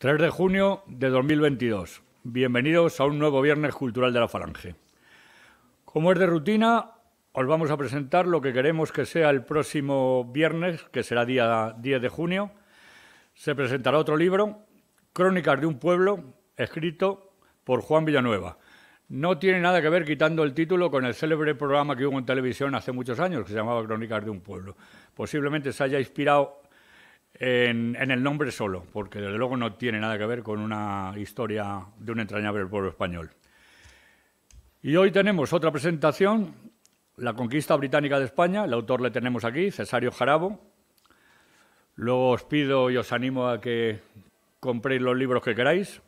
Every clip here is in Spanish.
3 de junio de 2022. Bienvenidos a un nuevo Viernes Cultural de la Falange. Como es de rutina, os vamos a presentar lo que queremos que sea el próximo viernes, que será día 10 de junio. Se presentará otro libro, Crónicas de un pueblo, escrito por Juan Villanueva. No tiene nada que ver quitando el título con el célebre programa que hubo en televisión hace muchos años, que se llamaba Crónicas de un pueblo. Posiblemente se haya inspirado en, el nombre solo, porque desde luego no tiene nada que ver con una historia de un entrañable pueblo español. Y hoy tenemos otra presentación, La conquista británica de España, el autor le tenemos aquí, Cesario Jarabo. Luego os pido y os animo a que compréis los libros que queráis.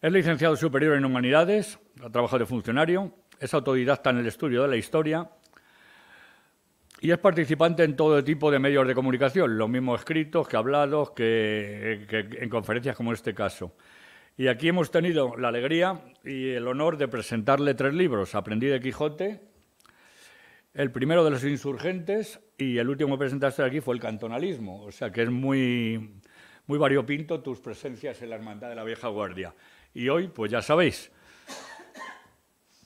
Es licenciado superior en humanidades, ha trabajado de funcionario, es autodidacta en el estudio de la historia y es participante en todo tipo de medios de comunicación, lo mismo escritos que hablados, que, en conferencias como este caso. Y aquí hemos tenido la alegría y el honor de presentarle tres libros, Aprendí de Quijote, el primero de los insurgentes y el último que presentaste aquí fue el cantonalismo, o sea que es muy, muy variopinto tus presencias en la Hermandad de la Vieja Guardia. Y hoy, pues ya sabéis,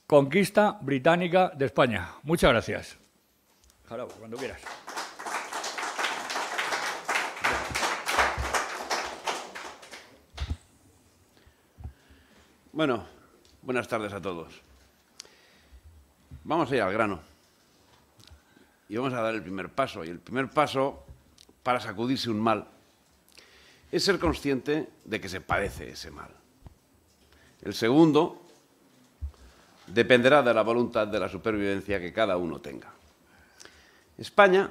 conquista británica de España. Muchas gracias cuando quieras. Bueno, buenas tardes a todos. Vamos a ir al grano. Y vamos a dar el primer paso. Y el primer paso para sacudirse un mal es ser consciente de que se padece ese mal. El segundo dependerá de la voluntad de la supervivencia que cada uno tenga. España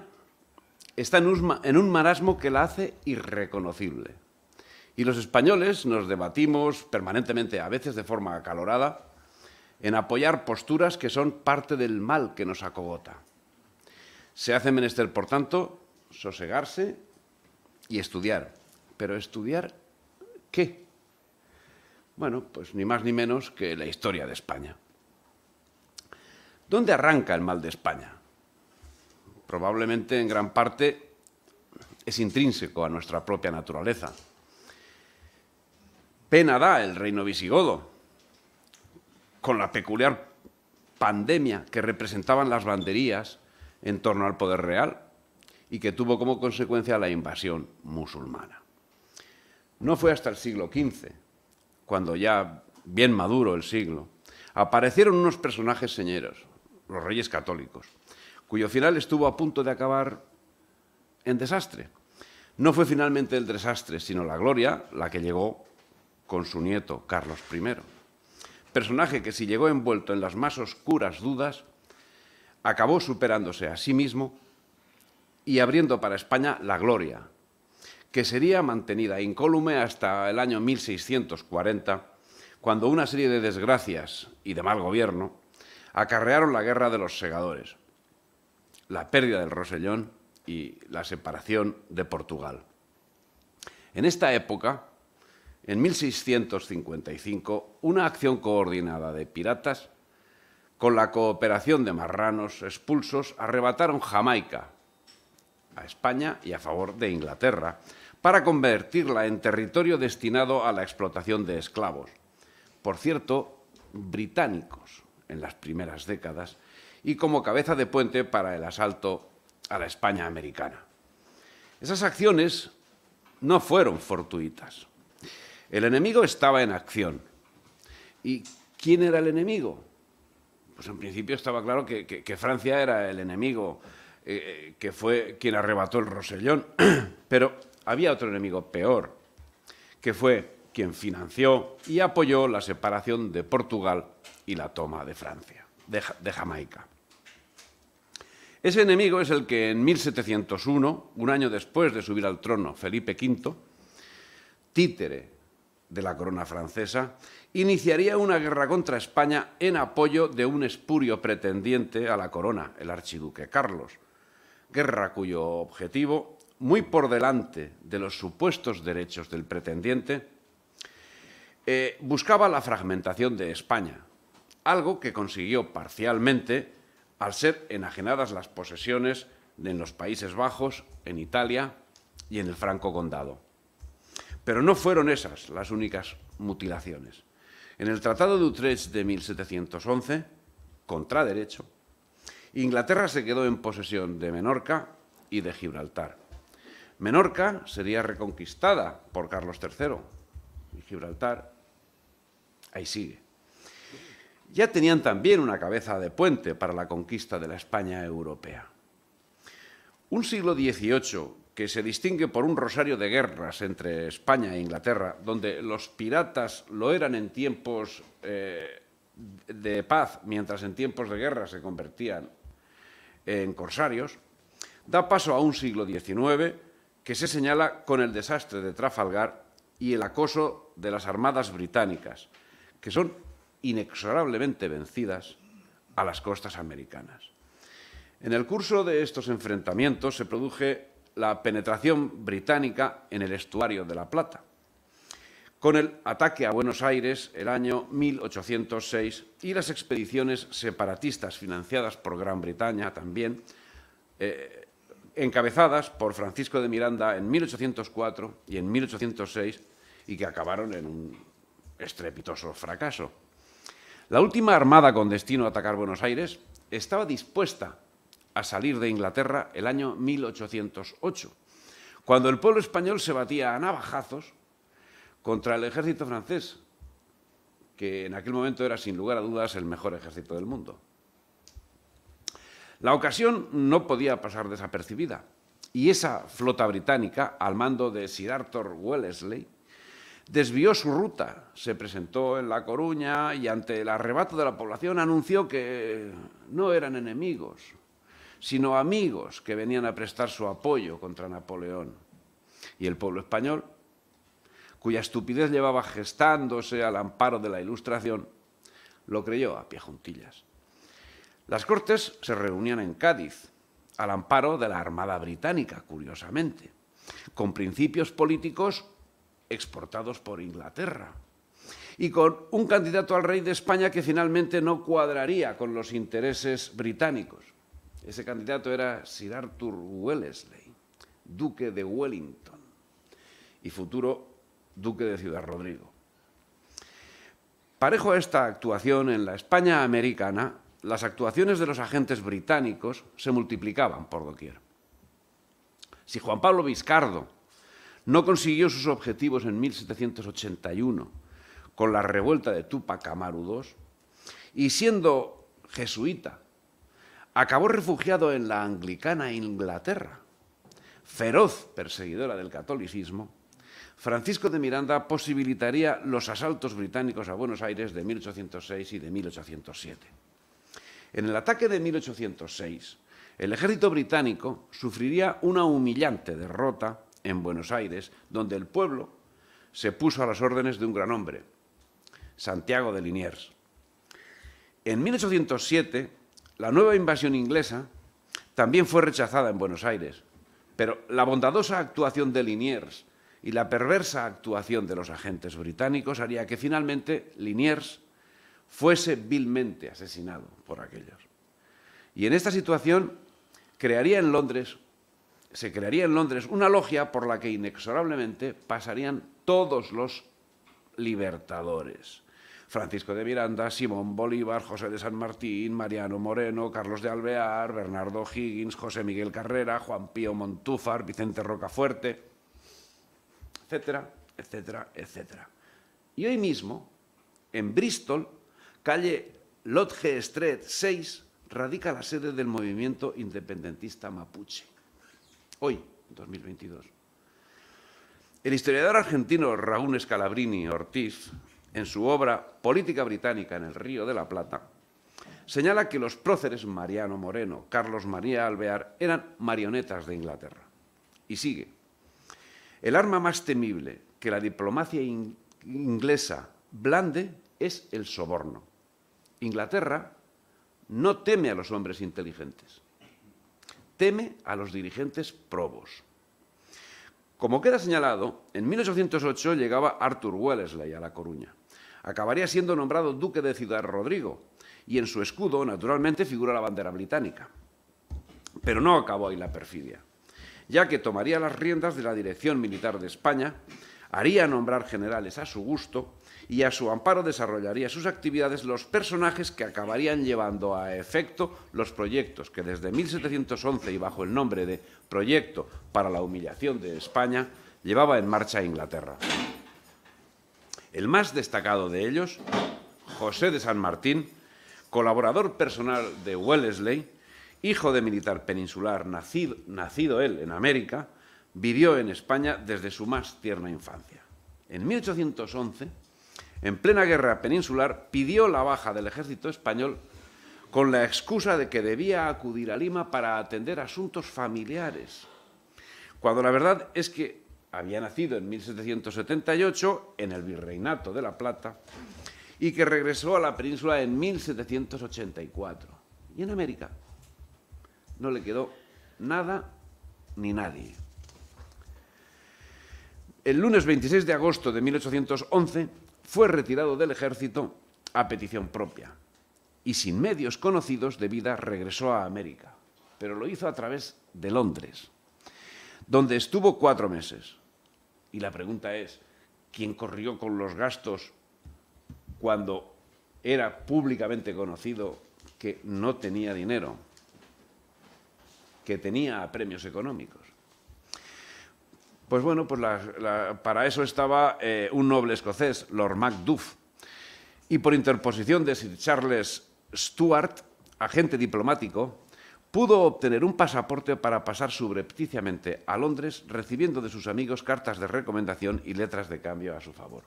está en un marasmo que la hace irreconocible. Y los españoles nos debatimos permanentemente, a veces de forma acalorada, en apoyar posturas que son parte del mal que nos acogota. Se hace menester, por tanto, sosegarse y estudiar. Pero estudiar qué? Bueno, pues ni más ni menos que la historia de España. ¿Dónde arranca el mal de España? probablemente en gran parte es intrínseco a nuestra propia naturaleza. Pena da el reino visigodo con la peculiar pandemia que representaban las banderías en torno al poder real y que tuvo como consecuencia la invasión musulmana. No fue hasta el siglo XV, cuando ya bien maduro el siglo, aparecieron unos personajes señeros, los reyes católicos, cuyo final estuvo a punto de acabar en desastre. No fue finalmente el desastre, sino la gloria la que llegó con su nieto, Carlos I. Personaje que si llegó envuelto en las más oscuras dudas, acabó superándose a sí mismo y abriendo para España la gloria, que sería mantenida incólume hasta el año 1640, cuando una serie de desgracias y de mal gobierno acarrearon la guerra de los segadores, la pérdida del Rosellón y la separación de Portugal. En esta época, en 1655, una acción coordinada de piratas, con la cooperación de marranos expulsos, arrebataron Jamaica a España y a favor de Inglaterra, para convertirla en territorio destinado a la explotación de esclavos. Por cierto, británicos en las primeras décadas y como cabeza de puente para el asalto a la España americana. Esas acciones no fueron fortuitas. El enemigo estaba en acción. ¿Y quién era el enemigo? Pues en principio estaba claro que, Francia era el enemigo, eh, eh, que fue quien arrebató el Rosellón. Pero había otro enemigo peor, que fue quien financió y apoyó la separación de Portugal y la toma de Francia, de Jamaica. Ese enemigo es el que en 1701, un año después de subir al trono Felipe V, títere de la corona francesa, iniciaría una guerra contra España en apoyo de un espurio pretendiente a la corona, el archiduque Carlos, guerra cuyo objetivo, muy por delante de los supuestos derechos del pretendiente, eh, buscaba la fragmentación de España, algo que consiguió parcialmente al ser enajenadas las posesiones en los Países Bajos, en Italia y en el Franco Condado. Pero no fueron esas las únicas mutilaciones. En el Tratado de Utrecht de 1711, contra derecho, Inglaterra se quedó en posesión de Menorca y de Gibraltar. Menorca sería reconquistada por Carlos III y Gibraltar ahí sigue ya tenían también una cabeza de puente para la conquista de la España europea. Un siglo XVIII que se distingue por un rosario de guerras entre España e Inglaterra, donde los piratas lo eran en tiempos eh, de paz, mientras en tiempos de guerra se convertían en corsarios, da paso a un siglo XIX que se señala con el desastre de Trafalgar y el acoso de las armadas británicas, que son inexorablemente vencidas a las costas americanas. En el curso de estos enfrentamientos se produce la penetración británica en el estuario de La Plata, con el ataque a Buenos Aires el año 1806 y las expediciones separatistas financiadas por Gran Bretaña también, eh, encabezadas por Francisco de Miranda en 1804 y en 1806 y que acabaron en un estrepitoso fracaso. La última armada con destino a atacar Buenos Aires estaba dispuesta a salir de Inglaterra el año 1808, cuando el pueblo español se batía a navajazos contra el ejército francés, que en aquel momento era sin lugar a dudas el mejor ejército del mundo. La ocasión no podía pasar desapercibida, y esa flota británica, al mando de Sir Arthur Wellesley, desvió su ruta. Se presentó en La Coruña y ante el arrebato de la población anunció que no eran enemigos, sino amigos que venían a prestar su apoyo contra Napoleón. Y el pueblo español, cuya estupidez llevaba gestándose al amparo de la Ilustración, lo creyó a pie juntillas. Las Cortes se reunían en Cádiz, al amparo de la Armada Británica, curiosamente, con principios políticos exportados por Inglaterra, y con un candidato al rey de España que finalmente no cuadraría con los intereses británicos. Ese candidato era Sir Arthur Wellesley, duque de Wellington y futuro duque de Ciudad Rodrigo. Parejo a esta actuación en la España americana, las actuaciones de los agentes británicos se multiplicaban por doquier. Si Juan Pablo Vizcardo no consiguió sus objetivos en 1781 con la revuelta de Tupac Amaru II y siendo jesuita, acabó refugiado en la anglicana Inglaterra. Feroz perseguidora del catolicismo, Francisco de Miranda posibilitaría los asaltos británicos a Buenos Aires de 1806 y de 1807. En el ataque de 1806, el ejército británico sufriría una humillante derrota en Buenos Aires, donde el pueblo se puso a las órdenes de un gran hombre, Santiago de Liniers. En 1807, la nueva invasión inglesa también fue rechazada en Buenos Aires, pero la bondadosa actuación de Liniers y la perversa actuación de los agentes británicos haría que finalmente Liniers fuese vilmente asesinado por aquellos. Y en esta situación crearía en Londres se crearía en Londres una logia por la que inexorablemente pasarían todos los libertadores. Francisco de Miranda, Simón Bolívar, José de San Martín, Mariano Moreno, Carlos de Alvear, Bernardo Higgins, José Miguel Carrera, Juan Pío Montúfar, Vicente Rocafuerte, etcétera, etcétera, etcétera. Y hoy mismo, en Bristol, calle Lodge Street 6, radica la sede del movimiento independentista mapuche hoy, 2022. El historiador argentino Raúl Scalabrini Ortiz, en su obra Política Británica en el Río de la Plata, señala que los próceres Mariano Moreno, Carlos María Alvear, eran marionetas de Inglaterra. Y sigue. El arma más temible que la diplomacia inglesa blande es el soborno. Inglaterra no teme a los hombres inteligentes teme a los dirigentes probos. Como queda señalado, en 1808 llegaba Arthur Wellesley a La Coruña. Acabaría siendo nombrado duque de Ciudad Rodrigo y en su escudo, naturalmente, figura la bandera británica. Pero no acabó ahí la perfidia, ya que tomaría las riendas de la Dirección Militar de España, haría nombrar generales a su gusto y a su amparo desarrollaría sus actividades los personajes que acabarían llevando a efecto los proyectos que desde 1711 y bajo el nombre de Proyecto para la Humillación de España llevaba en marcha Inglaterra. El más destacado de ellos, José de San Martín, colaborador personal de Wellesley, hijo de militar peninsular nacido, nacido él en América, vivió en España desde su más tierna infancia. En 1811, en plena guerra peninsular, pidió la baja del ejército español con la excusa de que debía acudir a Lima para atender asuntos familiares, cuando la verdad es que había nacido en 1778 en el Virreinato de La Plata y que regresó a la península en 1784. Y en América no le quedó nada ni nadie. El lunes 26 de agosto de 1811, fue retirado del ejército a petición propia y sin medios conocidos de vida regresó a América, pero lo hizo a través de Londres, donde estuvo cuatro meses. Y la pregunta es, ¿quién corrió con los gastos cuando era públicamente conocido que no tenía dinero, que tenía premios económicos? Pues bueno, pues para eso estaba eh, un noble escocés, Lord Macduff, y por interposición de Sir Charles Stuart, agente diplomático, pudo obtener un pasaporte para pasar subrepticiamente a Londres, recibiendo de sus amigos cartas de recomendación y letras de cambio a su favor.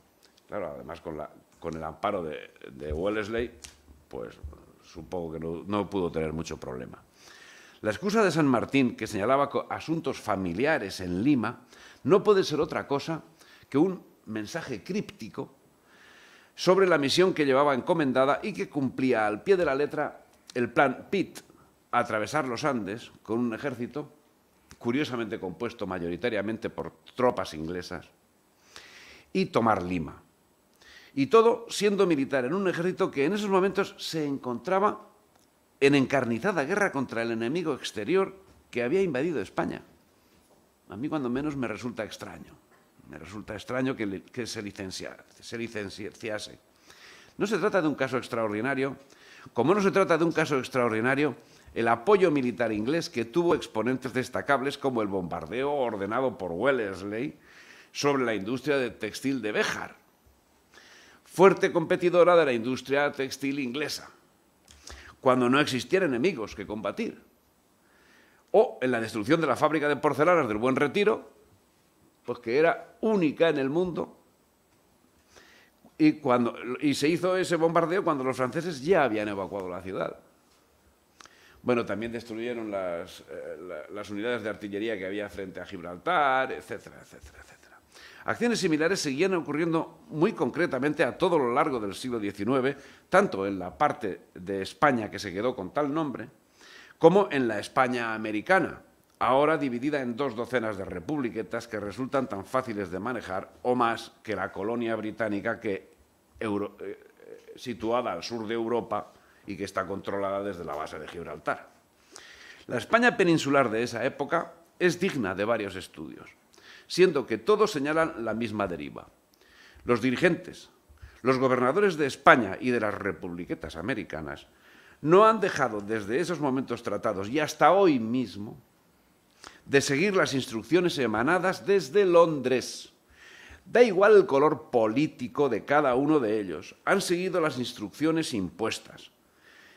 Claro, además con, el amparo de, Wellesley, pues supongo que no, no pudo tener mucho problema. La excusa de San Martín, que señalaba asuntos familiares en Lima, no puede ser otra cosa que un mensaje críptico sobre la misión que llevaba encomendada y que cumplía al pie de la letra el plan Pitt, atravesar los Andes con un ejército curiosamente compuesto mayoritariamente por tropas inglesas y tomar Lima. Y todo siendo militar en un ejército que en esos momentos se encontraba en encarnizada guerra contra el enemigo exterior que había invadido España a mí cuando menos me resulta extraño. Me resulta extraño que, se, licencia, se licenciase. No se trata de un caso extraordinario, como no se trata de un caso extraordinario, el apoyo militar inglés que tuvo exponentes destacables como el bombardeo ordenado por Wellesley sobre la industria de textil de Béjar, fuerte competidora de la industria textil inglesa, cuando no existían enemigos que combatir o en la destrucción de la fábrica de porcelanas del Buen Retiro, pues que era única en el mundo. Y, y se hizo ese bombardeo cuando los franceses ya habían evacuado la ciudad. Bueno, también destruyeron las, eh, las unidades de artillería que había frente a Gibraltar, etcétera, etcétera, etcétera. Acciones similares seguían ocurriendo muy concretamente a todo lo largo del siglo XIX, tanto en la parte de España que se quedó con tal nombre, como en la España americana, ahora dividida en dos docenas de republiquetas que resultan tan fáciles de manejar o más que la colonia británica eh, eh, situada al sur de Europa y que está controlada desde la base de Gibraltar. La España peninsular de esa época es digna de varios estudios, siendo que todos señalan la misma deriva. Los dirigentes, los gobernadores de España y de las republiquetas americanas no han dejado desde esos momentos tratados y hasta hoy mismo de seguir las instrucciones emanadas desde Londres. Da igual el color político de cada uno de ellos, han seguido las instrucciones impuestas,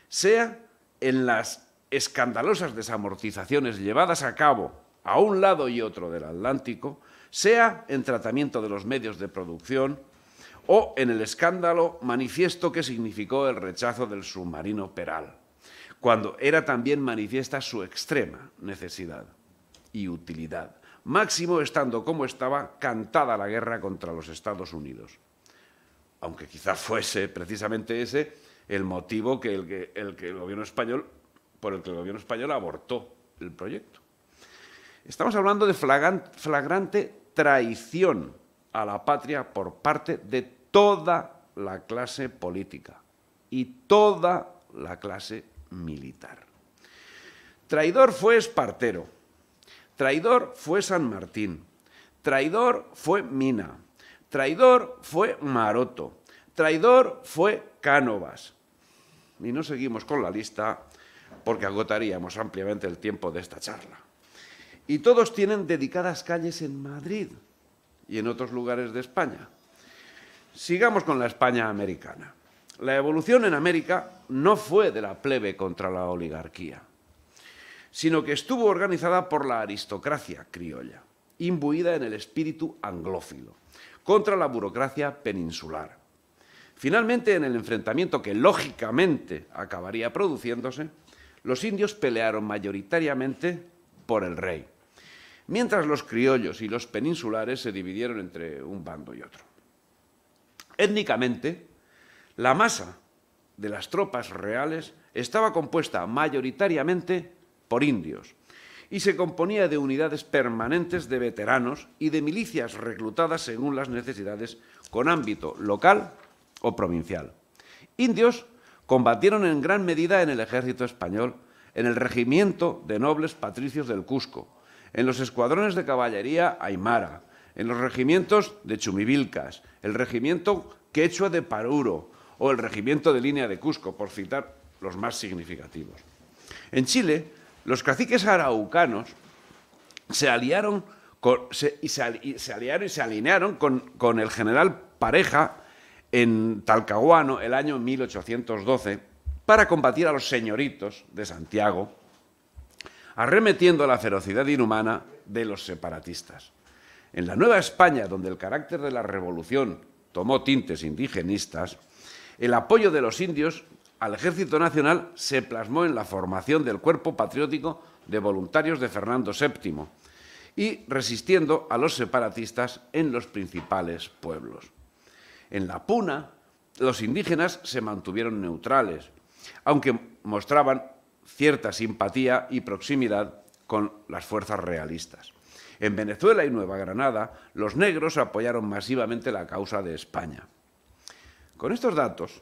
sea en las escandalosas desamortizaciones llevadas a cabo a un lado y otro del Atlántico, sea en tratamiento de los medios de producción, o en el escándalo manifiesto que significó el rechazo del submarino Peral, cuando era también manifiesta su extrema necesidad y utilidad, máximo estando como estaba cantada la guerra contra los Estados Unidos. Aunque quizás fuese precisamente ese el motivo que el, el, que el gobierno español, por el que el gobierno español abortó el proyecto. Estamos hablando de flagrante traición a la patria por parte de toda la clase política y toda la clase militar. Traidor fue Espartero, traidor fue San Martín, traidor fue Mina, traidor fue Maroto, traidor fue Cánovas. Y no seguimos con la lista porque agotaríamos ampliamente el tiempo de esta charla. Y todos tienen dedicadas calles en Madrid, y en otros lugares de España. Sigamos con la España americana. La evolución en América no fue de la plebe contra la oligarquía, sino que estuvo organizada por la aristocracia criolla, imbuida en el espíritu anglófilo, contra la burocracia peninsular. Finalmente, en el enfrentamiento que lógicamente acabaría produciéndose, los indios pelearon mayoritariamente por el rey mientras los criollos y los peninsulares se dividieron entre un bando y otro. Étnicamente, la masa de las tropas reales estaba compuesta mayoritariamente por indios y se componía de unidades permanentes de veteranos y de milicias reclutadas según las necesidades con ámbito local o provincial. Indios combatieron en gran medida en el ejército español, en el regimiento de nobles patricios del Cusco, en los escuadrones de caballería Aymara, en los regimientos de Chumivilcas, el regimiento quechua de Paruro o el regimiento de línea de Cusco, por citar los más significativos. En Chile, los caciques araucanos se aliaron y, se, alinearon con, con el general Pareja en Talcahuano el año 1812 para combatir a los señoritos de Santiago arremetiendo a la ferocidad inhumana de los separatistas. En la Nueva España, donde el carácter de la revolución tomó tintes indigenistas, el apoyo de los indios al Ejército Nacional se plasmó en la formación del cuerpo patriótico de voluntarios de Fernando VII y resistiendo a los separatistas en los principales pueblos. En la Puna, los indígenas se mantuvieron neutrales, aunque mostraban cierta simpatía y proximidad con las fuerzas realistas. En Venezuela y Nueva Granada, los negros apoyaron masivamente la causa de España. Con estos datos,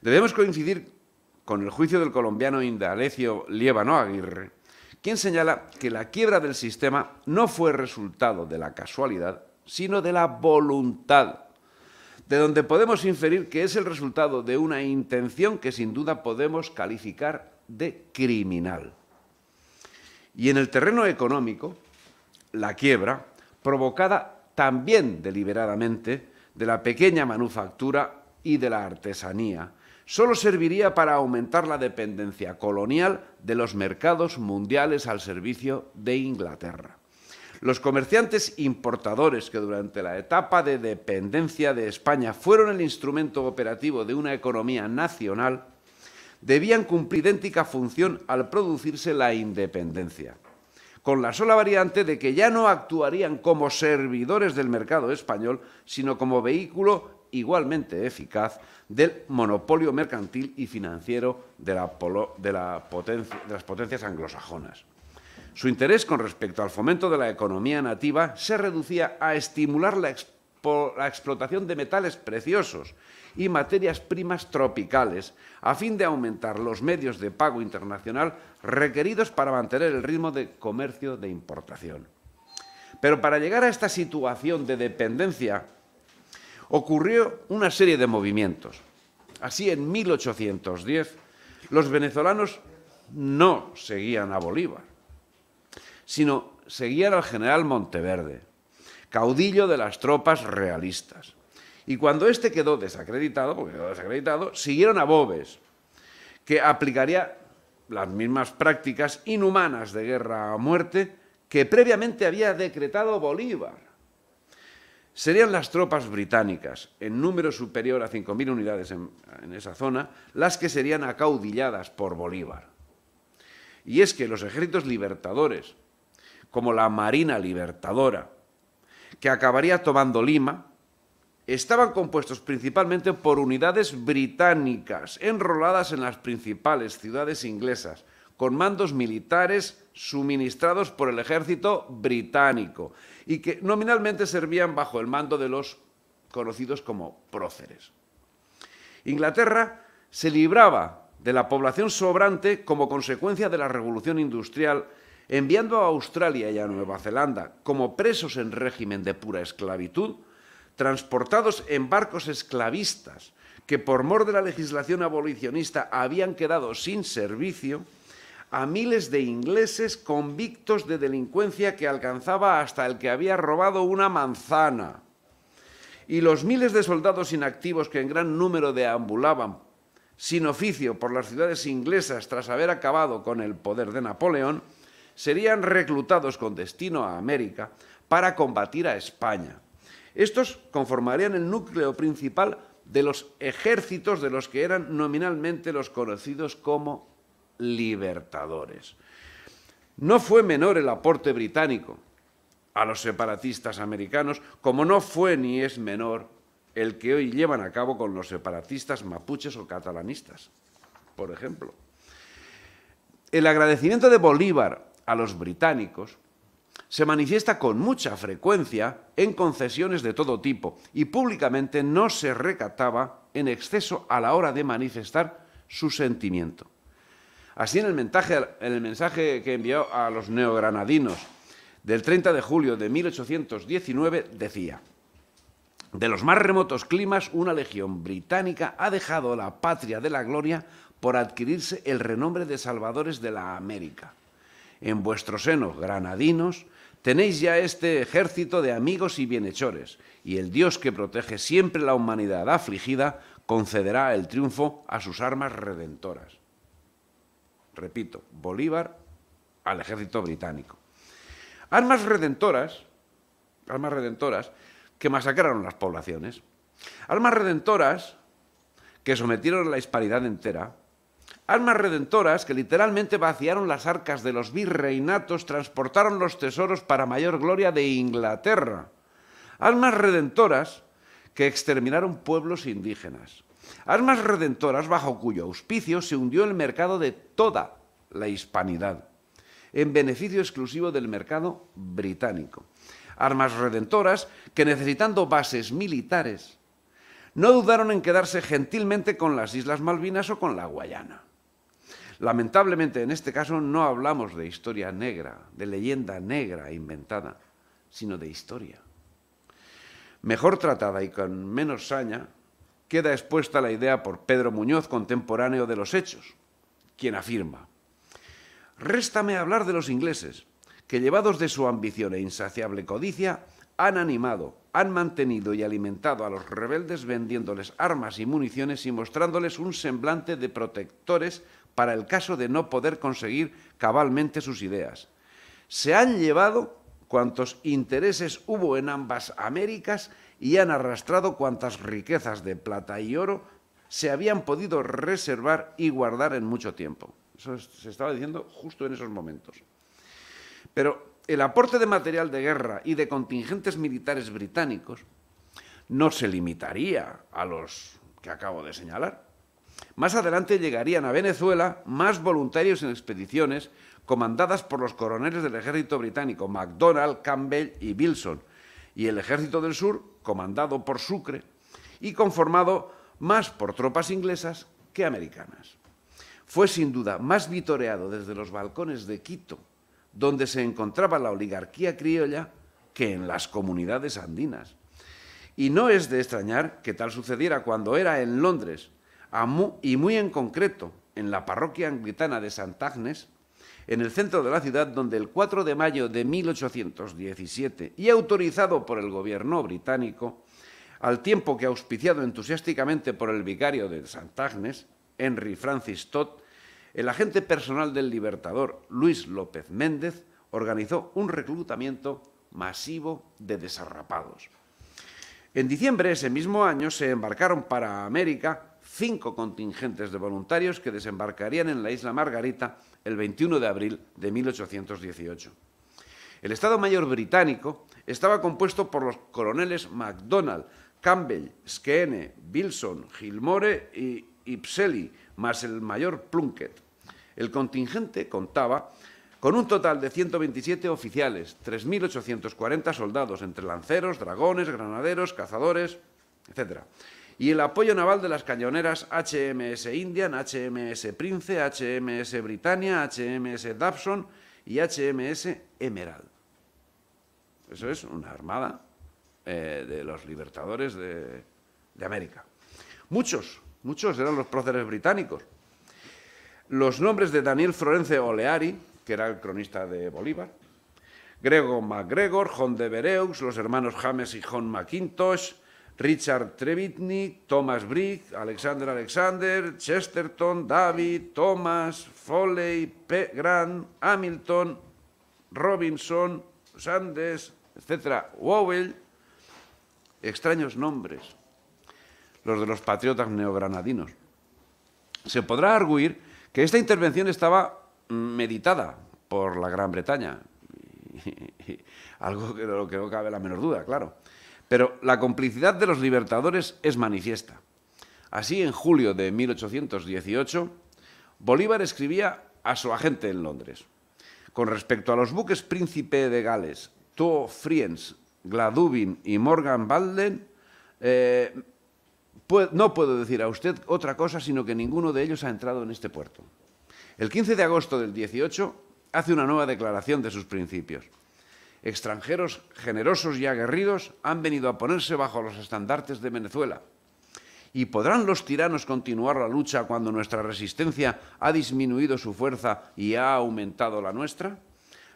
debemos coincidir con el juicio del colombiano Indalecio Liévano Aguirre, quien señala que la quiebra del sistema no fue resultado de la casualidad, sino de la voluntad de donde podemos inferir que es el resultado de una intención que sin duda podemos calificar de criminal. Y en el terreno económico, la quiebra, provocada también deliberadamente de la pequeña manufactura y de la artesanía, solo serviría para aumentar la dependencia colonial de los mercados mundiales al servicio de Inglaterra. Los comerciantes importadores que durante la etapa de dependencia de España fueron el instrumento operativo de una economía nacional debían cumplir idéntica función al producirse la independencia, con la sola variante de que ya no actuarían como servidores del mercado español, sino como vehículo igualmente eficaz del monopolio mercantil y financiero de, las potencias anglosajonas. Su interés con respecto al fomento de la economía nativa se reducía a estimular la, explotación de metales preciosos y materias primas tropicales a fin de aumentar los medios de pago internacional requeridos para mantener el ritmo de comercio de importación. Pero para llegar a esta situación de dependencia ocurrió una serie de movimientos. Así, en 1810, los venezolanos no seguían a Bolívar sino seguían al general Monteverde, caudillo de las tropas realistas. Y cuando este quedó desacreditado, porque quedó desacreditado, siguieron a Bobes, que aplicaría las mismas prácticas inhumanas de guerra a muerte que previamente había decretado Bolívar. Serían las tropas británicas, en número superior a 5.000 unidades en, esa zona, las que serían acaudilladas por Bolívar. Y es que los ejércitos libertadores como la Marina Libertadora, que acabaría tomando Lima, estaban compuestos principalmente por unidades británicas enroladas en las principales ciudades inglesas, con mandos militares suministrados por el ejército británico y que nominalmente servían bajo el mando de los conocidos como próceres. Inglaterra se libraba de la población sobrante como consecuencia de la revolución industrial enviando a Australia y a Nueva Zelanda como presos en régimen de pura esclavitud, transportados en barcos esclavistas que por mor de la legislación abolicionista habían quedado sin servicio, a miles de ingleses convictos de delincuencia que alcanzaba hasta el que había robado una manzana. Y los miles de soldados inactivos que en gran número deambulaban sin oficio por las ciudades inglesas tras haber acabado con el poder de Napoleón, serían reclutados con destino a América para combatir a España. Estos conformarían el núcleo principal de los ejércitos de los que eran nominalmente los conocidos como libertadores. No fue menor el aporte británico a los separatistas americanos, como no fue ni es menor el que hoy llevan a cabo con los separatistas mapuches o catalanistas, por ejemplo. El agradecimiento de Bolívar a los británicos, se manifiesta con mucha frecuencia en concesiones de todo tipo y públicamente no se recataba en exceso a la hora de manifestar su sentimiento. Así en el mensaje, el mensaje que envió a los neogranadinos del 30 de julio de 1819 decía, de los más remotos climas, una legión británica ha dejado la patria de la gloria por adquirirse el renombre de salvadores de la América en vuestro seno, granadinos, tenéis ya este ejército de amigos y bienhechores, y el Dios que protege siempre la humanidad afligida concederá el triunfo a sus armas redentoras. Repito, Bolívar al ejército británico. Armas redentoras, armas redentoras que masacraron las poblaciones. Armas redentoras que sometieron la hispanidad entera Armas redentoras que literalmente vaciaron las arcas de los virreinatos, transportaron los tesoros para mayor gloria de Inglaterra. Armas redentoras que exterminaron pueblos indígenas. Armas redentoras bajo cuyo auspicio se hundió el mercado de toda la hispanidad, en beneficio exclusivo del mercado británico. Armas redentoras que necesitando bases militares, no dudaron en quedarse gentilmente con las Islas Malvinas o con la Guayana. Lamentablemente, en este caso no hablamos de historia negra, de leyenda negra inventada, sino de historia. Mejor tratada y con menos saña, queda expuesta la idea por Pedro Muñoz, contemporáneo de los hechos, quien afirma, Réstame hablar de los ingleses, que llevados de su ambición e insaciable codicia, han animado, han mantenido y alimentado a los rebeldes vendiéndoles armas y municiones y mostrándoles un semblante de protectores para el caso de no poder conseguir cabalmente sus ideas. Se han llevado cuantos intereses hubo en ambas Américas y han arrastrado cuantas riquezas de plata y oro se habían podido reservar y guardar en mucho tiempo. Eso se estaba diciendo justo en esos momentos. Pero el aporte de material de guerra y de contingentes militares británicos no se limitaría a los que acabo de señalar. Más adelante llegarían a Venezuela más voluntarios en expediciones comandadas por los coroneles del ejército británico, MacDonald, Campbell y Wilson, y el ejército del sur, comandado por Sucre, y conformado más por tropas inglesas que americanas. Fue sin duda más vitoreado desde los balcones de Quito, donde se encontraba la oligarquía criolla, que en las comunidades andinas. Y no es de extrañar que tal sucediera cuando era en Londres, y muy en concreto en la parroquia anglicana de Agnes en el centro de la ciudad donde el 4 de mayo de 1817 y autorizado por el gobierno británico, al tiempo que auspiciado entusiásticamente por el vicario de Agnes Henry Francis Todd, el agente personal del libertador Luis López Méndez organizó un reclutamiento masivo de desarrapados. En diciembre de ese mismo año se embarcaron para América cinco contingentes de voluntarios que desembarcarían en la isla Margarita el 21 de abril de 1818. El Estado Mayor británico estaba compuesto por los coroneles MacDonald, Campbell, Skeene, Wilson, Gilmore y Ipselli, más el mayor Plunkett. El contingente contaba con un total de 127 oficiales, 3.840 soldados, entre lanceros, dragones, granaderos, cazadores, etc y el apoyo naval de las cañoneras HMS Indian, HMS Prince, HMS Britannia, HMS Dabson y HMS Emerald. Eso es una armada eh, de los libertadores de, América. Muchos, muchos eran los próceres británicos. Los nombres de Daniel Florence Oleari, que era el cronista de Bolívar, Gregor MacGregor, John de Bereux, los hermanos James y John McIntosh, Richard Trevittny, Thomas Brick, Alexander Alexander, Chesterton, David, Thomas, Foley, P. Grant, Hamilton, Robinson, Sanders, etc. Wowell, extraños nombres, los de los patriotas neogranadinos. Se podrá arguir que esta intervención estaba meditada por la Gran Bretaña, algo que lo que no cabe la menor duda, claro pero la complicidad de los libertadores es manifiesta. Así, en julio de 1818, Bolívar escribía a su agente en Londres. Con respecto a los buques Príncipe de Gales, Tuo, Friens, Gladubin y Morgan Balden... Eh, no puedo decir a usted otra cosa sino que ninguno de ellos ha entrado en este puerto. El 15 de agosto del 18 hace una nueva declaración de sus principios extranjeros generosos y aguerridos han venido a ponerse bajo los estandartes de Venezuela. ¿Y podrán los tiranos continuar la lucha cuando nuestra resistencia ha disminuido su fuerza y ha aumentado la nuestra?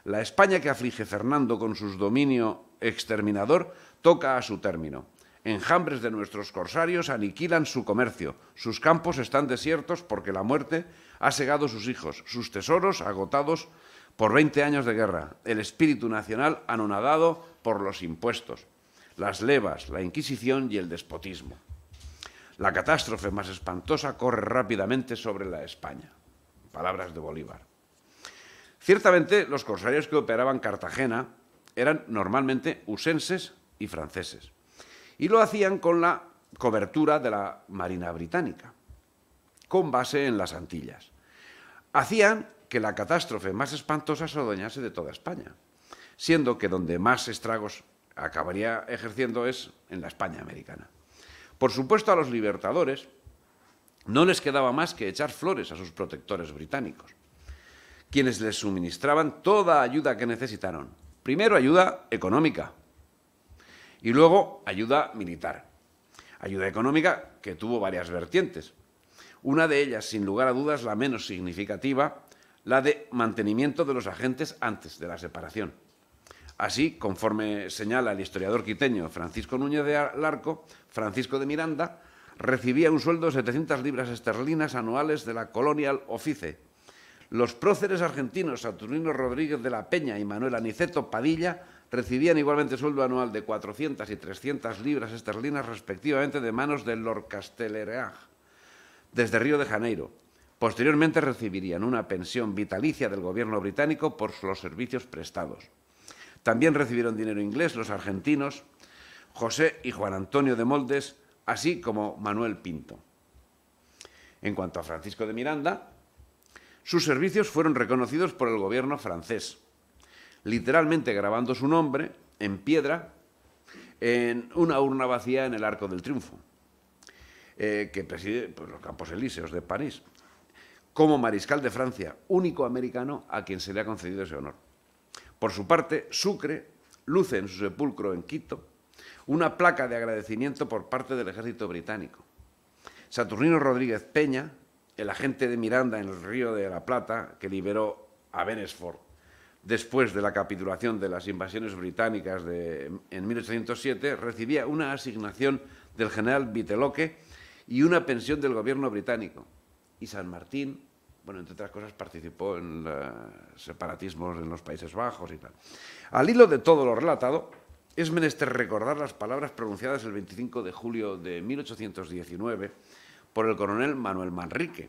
La España que aflige Fernando con su dominio exterminador toca a su término. Enjambres de nuestros corsarios aniquilan su comercio, sus campos están desiertos porque la muerte ha segado sus hijos, sus tesoros agotados por 20 años de guerra, el espíritu nacional anonadado por los impuestos, las levas, la Inquisición y el despotismo. La catástrofe más espantosa corre rápidamente sobre la España. Palabras de Bolívar. Ciertamente, los corsarios que operaban Cartagena eran normalmente usenses y franceses, y lo hacían con la cobertura de la Marina Británica, con base en las Antillas. Hacían que la catástrofe más espantosa se adueñase de toda España, siendo que donde más estragos acabaría ejerciendo es en la España americana. Por supuesto, a los libertadores no les quedaba más que echar flores a sus protectores británicos, quienes les suministraban toda ayuda que necesitaron. Primero ayuda económica y luego ayuda militar. Ayuda económica que tuvo varias vertientes. Una de ellas, sin lugar a dudas, la menos significativa, la de mantenimiento de los agentes antes de la separación. Así, conforme señala el historiador quiteño Francisco Núñez de Alarco, Francisco de Miranda recibía un sueldo de 700 libras esterlinas anuales de la Colonial Office. Los próceres argentinos Saturnino Rodríguez de la Peña y Manuel Aniceto Padilla recibían igualmente sueldo anual de 400 y 300 libras esterlinas respectivamente de manos del Lord Castlereagh desde Río de Janeiro, Posteriormente recibirían una pensión vitalicia del gobierno británico por los servicios prestados. También recibieron dinero inglés los argentinos José y Juan Antonio de Moldes, así como Manuel Pinto. En cuanto a Francisco de Miranda, sus servicios fueron reconocidos por el gobierno francés, literalmente grabando su nombre en piedra en una urna vacía en el Arco del Triunfo, eh, que preside pues, los Campos Elíseos de París como mariscal de Francia, único americano a quien se le ha concedido ese honor. Por su parte, Sucre luce en su sepulcro en Quito una placa de agradecimiento por parte del ejército británico. Saturnino Rodríguez Peña, el agente de Miranda en el Río de la Plata, que liberó a Benesford después de la capitulación de las invasiones británicas en 1807, recibía una asignación del general Viteloque y una pensión del gobierno británico. Y San Martín bueno, entre otras cosas participó en separatismos en los Países Bajos y tal. Al hilo de todo lo relatado, es menester recordar las palabras pronunciadas el 25 de julio de 1819 por el coronel Manuel Manrique,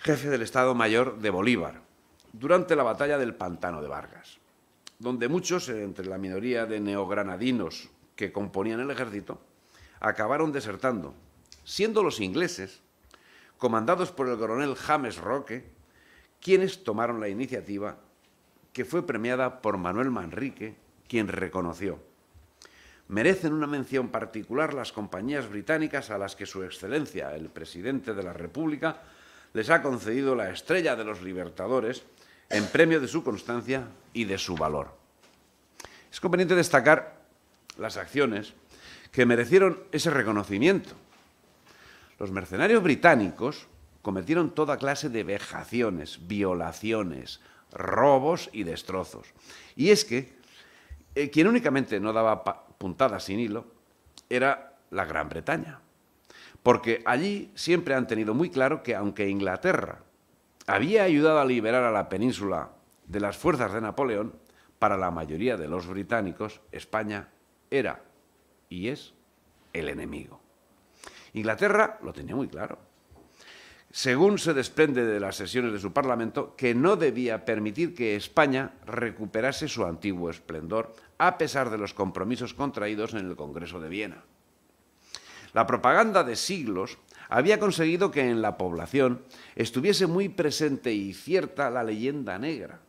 jefe del Estado Mayor de Bolívar, durante la batalla del Pantano de Vargas, donde muchos, entre la minoría de neogranadinos que componían el ejército, acabaron desertando, siendo los ingleses comandados por el coronel James Roque, quienes tomaron la iniciativa que fue premiada por Manuel Manrique, quien reconoció. Merecen una mención particular las compañías británicas a las que Su Excelencia, el Presidente de la República, les ha concedido la Estrella de los Libertadores en premio de su constancia y de su valor. Es conveniente destacar las acciones que merecieron ese reconocimiento, los mercenarios británicos cometieron toda clase de vejaciones, violaciones, robos y destrozos. Y es que eh, quien únicamente no daba puntadas sin hilo era la Gran Bretaña. Porque allí siempre han tenido muy claro que aunque Inglaterra había ayudado a liberar a la península de las fuerzas de Napoleón, para la mayoría de los británicos España era y es el enemigo. Inglaterra lo tenía muy claro. Según se desprende de las sesiones de su Parlamento, que no debía permitir que España recuperase su antiguo esplendor, a pesar de los compromisos contraídos en el Congreso de Viena. La propaganda de siglos había conseguido que en la población estuviese muy presente y cierta la leyenda negra,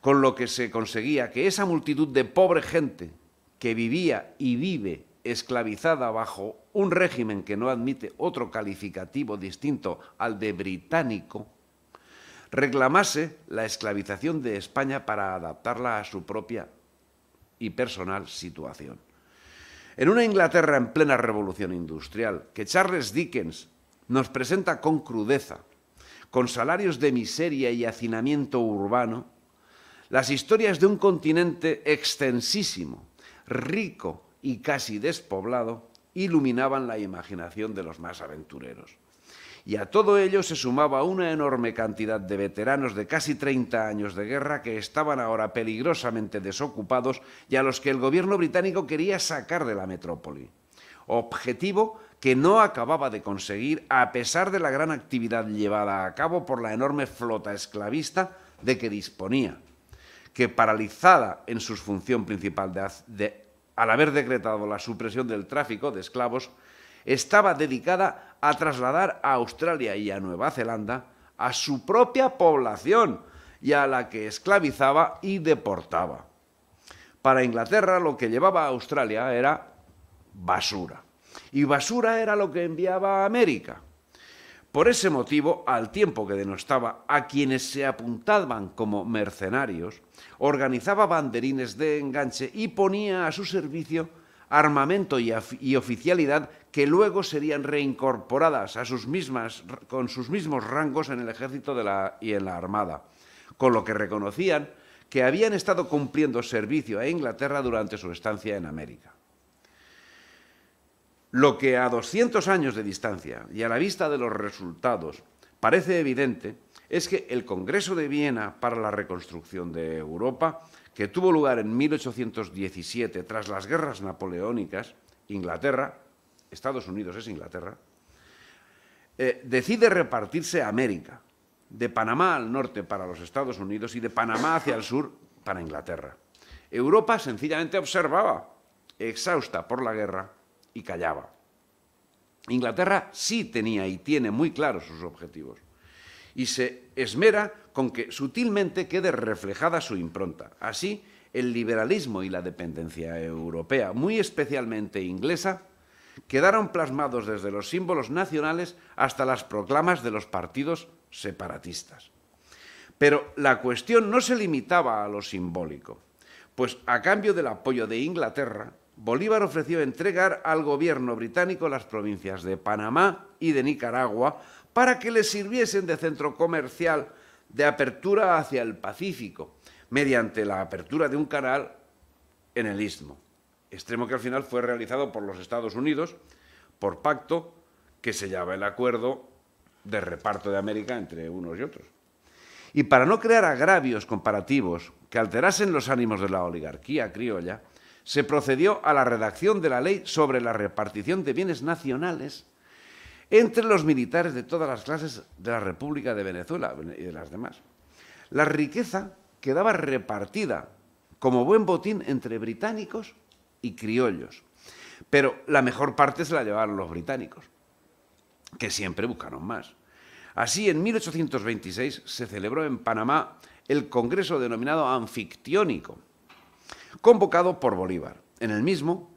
con lo que se conseguía que esa multitud de pobre gente que vivía y vive esclavizada bajo un régimen que no admite otro calificativo distinto al de británico, reclamase la esclavización de España para adaptarla a su propia y personal situación. En una Inglaterra en plena revolución industrial, que Charles Dickens nos presenta con crudeza, con salarios de miseria y hacinamiento urbano, las historias de un continente extensísimo, rico y casi despoblado, iluminaban la imaginación de los más aventureros. Y a todo ello se sumaba una enorme cantidad de veteranos de casi 30 años de guerra que estaban ahora peligrosamente desocupados y a los que el gobierno británico quería sacar de la metrópoli. Objetivo que no acababa de conseguir a pesar de la gran actividad llevada a cabo por la enorme flota esclavista de que disponía, que paralizada en su función principal de, al haber decretado la supresión del tráfico de esclavos, estaba dedicada a trasladar a Australia y a Nueva Zelanda a su propia población y a la que esclavizaba y deportaba. Para Inglaterra lo que llevaba a Australia era basura. Y basura era lo que enviaba a América. Por ese motivo, al tiempo que denostaba a quienes se apuntaban como mercenarios, organizaba banderines de enganche y ponía a su servicio armamento y, oficialidad que luego serían reincorporadas a sus mismas, con sus mismos rangos en el ejército y en la armada, con lo que reconocían que habían estado cumpliendo servicio a Inglaterra durante su estancia en América. Lo que a 200 años de distancia y a la vista de los resultados parece evidente es que el Congreso de Viena para la Reconstrucción de Europa, que tuvo lugar en 1817 tras las guerras napoleónicas, Inglaterra, Estados Unidos es Inglaterra, eh, decide repartirse América, de Panamá al norte para los Estados Unidos y de Panamá hacia el sur para Inglaterra. Europa sencillamente observaba, exhausta por la guerra, y callaba. Inglaterra sí tenía y tiene muy claros sus objetivos y se esmera con que sutilmente quede reflejada su impronta. Así, el liberalismo y la dependencia europea, muy especialmente inglesa, quedaron plasmados desde los símbolos nacionales hasta las proclamas de los partidos separatistas. Pero la cuestión no se limitaba a lo simbólico, pues a cambio del apoyo de Inglaterra, Bolívar ofreció entregar al gobierno británico las provincias de Panamá y de Nicaragua para que le sirviesen de centro comercial de apertura hacia el Pacífico, mediante la apertura de un canal en el Istmo, extremo que al final fue realizado por los Estados Unidos por pacto que se llama el acuerdo de reparto de América entre unos y otros. Y para no crear agravios comparativos que alterasen los ánimos de la oligarquía criolla, se procedió a la redacción de la ley sobre la repartición de bienes nacionales entre los militares de todas las clases de la República de Venezuela y de las demás. La riqueza quedaba repartida como buen botín entre británicos y criollos. Pero la mejor parte se la llevaron los británicos, que siempre buscaron más. Así, en 1826 se celebró en Panamá el Congreso denominado Anfictiónico, convocado por Bolívar. En el mismo,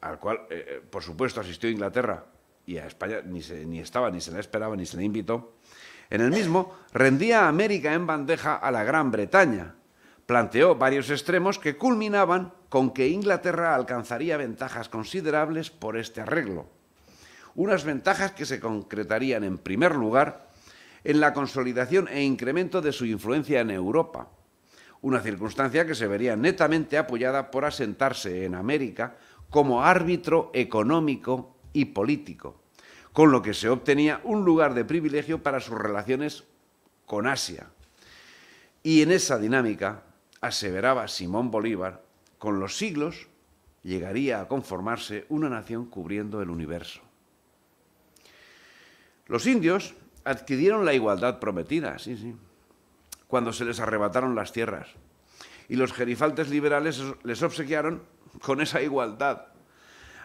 al cual, eh, eh, por supuesto, asistió Inglaterra y a España ni, se, ni estaba, ni se le esperaba, ni se le invitó, en el mismo rendía a América en bandeja a la Gran Bretaña. Planteó varios extremos que culminaban con que Inglaterra alcanzaría ventajas considerables por este arreglo. Unas ventajas que se concretarían en primer lugar en la consolidación e incremento de su influencia en Europa, una circunstancia que se vería netamente apoyada por asentarse en América como árbitro económico y político, con lo que se obtenía un lugar de privilegio para sus relaciones con Asia. Y en esa dinámica, aseveraba Simón Bolívar, con los siglos llegaría a conformarse una nación cubriendo el universo. Los indios adquirieron la igualdad prometida, sí, sí, cuando se les arrebataron las tierras. Y los gerifaltes liberales les obsequiaron con esa igualdad,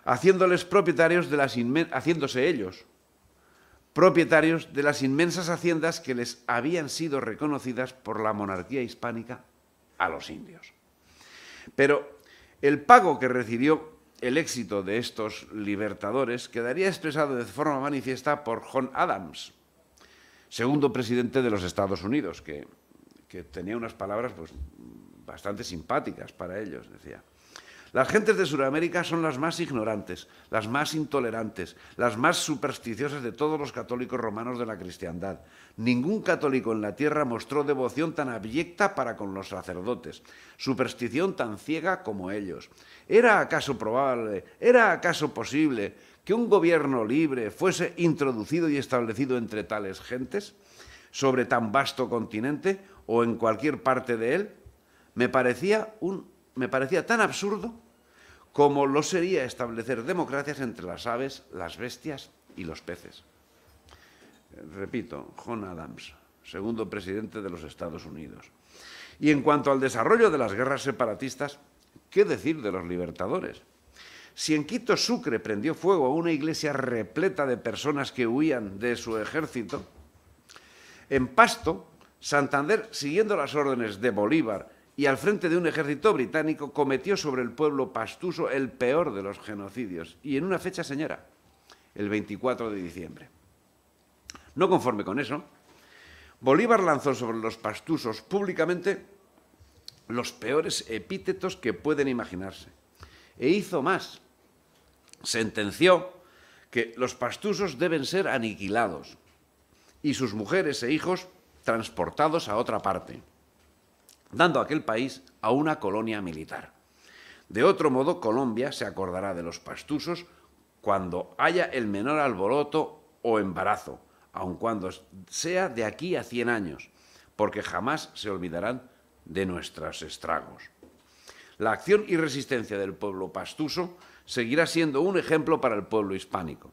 haciéndoles propietarios de las haciéndose ellos propietarios de las inmensas haciendas que les habían sido reconocidas por la monarquía hispánica a los indios. Pero el pago que recibió el éxito de estos libertadores quedaría expresado de forma manifiesta por John Adams, segundo presidente de los Estados Unidos, que que tenía unas palabras pues, bastante simpáticas para ellos, decía. Las gentes de Sudamérica son las más ignorantes, las más intolerantes, las más supersticiosas de todos los católicos romanos de la cristiandad. Ningún católico en la tierra mostró devoción tan abyecta para con los sacerdotes, superstición tan ciega como ellos. ¿Era acaso probable, era acaso posible que un gobierno libre fuese introducido y establecido entre tales gentes? sobre tan vasto continente, o en cualquier parte de él, me parecía, un, me parecía tan absurdo como lo sería establecer democracias entre las aves, las bestias y los peces. Repito, John Adams, segundo presidente de los Estados Unidos. Y en cuanto al desarrollo de las guerras separatistas, ¿qué decir de los libertadores? Si en Quito Sucre prendió fuego a una iglesia repleta de personas que huían de su ejército, en Pasto Santander, siguiendo las órdenes de Bolívar y al frente de un ejército británico, cometió sobre el pueblo pastuso el peor de los genocidios, y en una fecha señora, el 24 de diciembre. No conforme con eso, Bolívar lanzó sobre los pastusos públicamente los peores epítetos que pueden imaginarse. E hizo más. Sentenció que los pastusos deben ser aniquilados y sus mujeres e hijos transportados a otra parte, dando a aquel país a una colonia militar. De otro modo, Colombia se acordará de los pastusos cuando haya el menor alboroto o embarazo, aun cuando sea de aquí a 100 años, porque jamás se olvidarán de nuestros estragos. La acción y resistencia del pueblo pastuso seguirá siendo un ejemplo para el pueblo hispánico.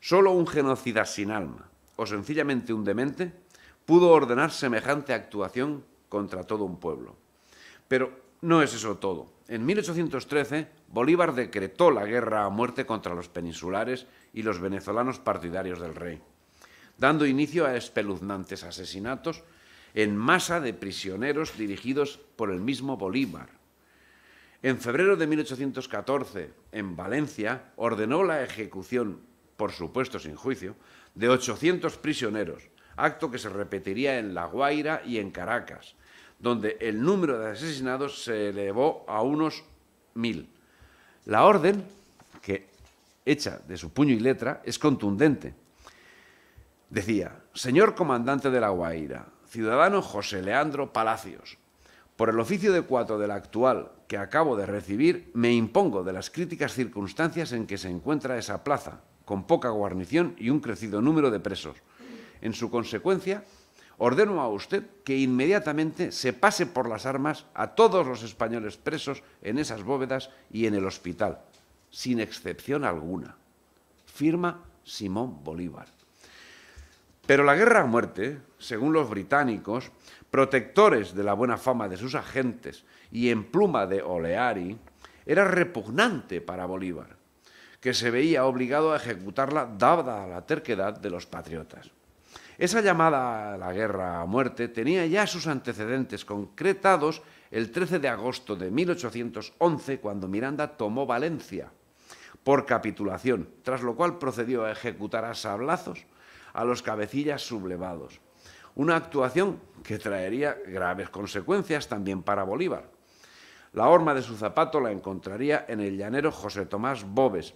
Solo un genocida sin alma, o sencillamente un demente, pudo ordenar semejante actuación contra todo un pueblo. Pero no es eso todo. En 1813, Bolívar decretó la guerra a muerte contra los peninsulares y los venezolanos partidarios del rey, dando inicio a espeluznantes asesinatos en masa de prisioneros dirigidos por el mismo Bolívar. En febrero de 1814, en Valencia, ordenó la ejecución, por supuesto sin juicio, de 800 prisioneros, acto que se repetiría en La Guaira y en Caracas, donde el número de asesinados se elevó a unos mil. La orden, que hecha de su puño y letra, es contundente. Decía, señor comandante de La Guaira, ciudadano José Leandro Palacios, por el oficio de cuatro del actual que acabo de recibir, me impongo de las críticas circunstancias en que se encuentra esa plaza, con poca guarnición y un crecido número de presos, en su consecuencia, ordeno a usted que inmediatamente se pase por las armas a todos los españoles presos en esas bóvedas y en el hospital, sin excepción alguna. Firma Simón Bolívar. Pero la guerra a muerte, según los británicos, protectores de la buena fama de sus agentes y en pluma de Oleari, era repugnante para Bolívar, que se veía obligado a ejecutarla dada la terquedad de los patriotas. Esa llamada a la guerra a muerte tenía ya sus antecedentes concretados el 13 de agosto de 1811, cuando Miranda tomó Valencia por capitulación, tras lo cual procedió a ejecutar a sablazos a los cabecillas sublevados. Una actuación que traería graves consecuencias también para Bolívar. La horma de su zapato la encontraría en el llanero José Tomás Bobes,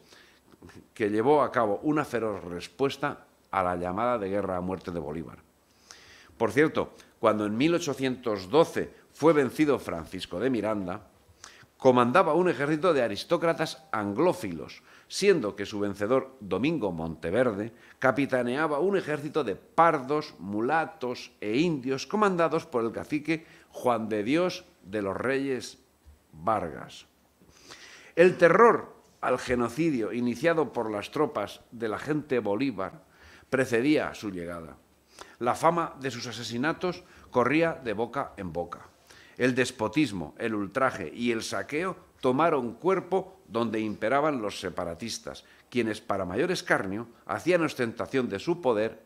que llevó a cabo una feroz respuesta a la llamada de guerra a muerte de Bolívar. Por cierto, cuando en 1812 fue vencido Francisco de Miranda, comandaba un ejército de aristócratas anglófilos, siendo que su vencedor Domingo Monteverde capitaneaba un ejército de pardos, mulatos e indios comandados por el cacique Juan de Dios de los Reyes Vargas. El terror al genocidio iniciado por las tropas de la gente Bolívar precedía su llegada. La fama de sus asesinatos corría de boca en boca. El despotismo, el ultraje y el saqueo tomaron cuerpo donde imperaban los separatistas, quienes para mayor escarnio hacían ostentación de su poder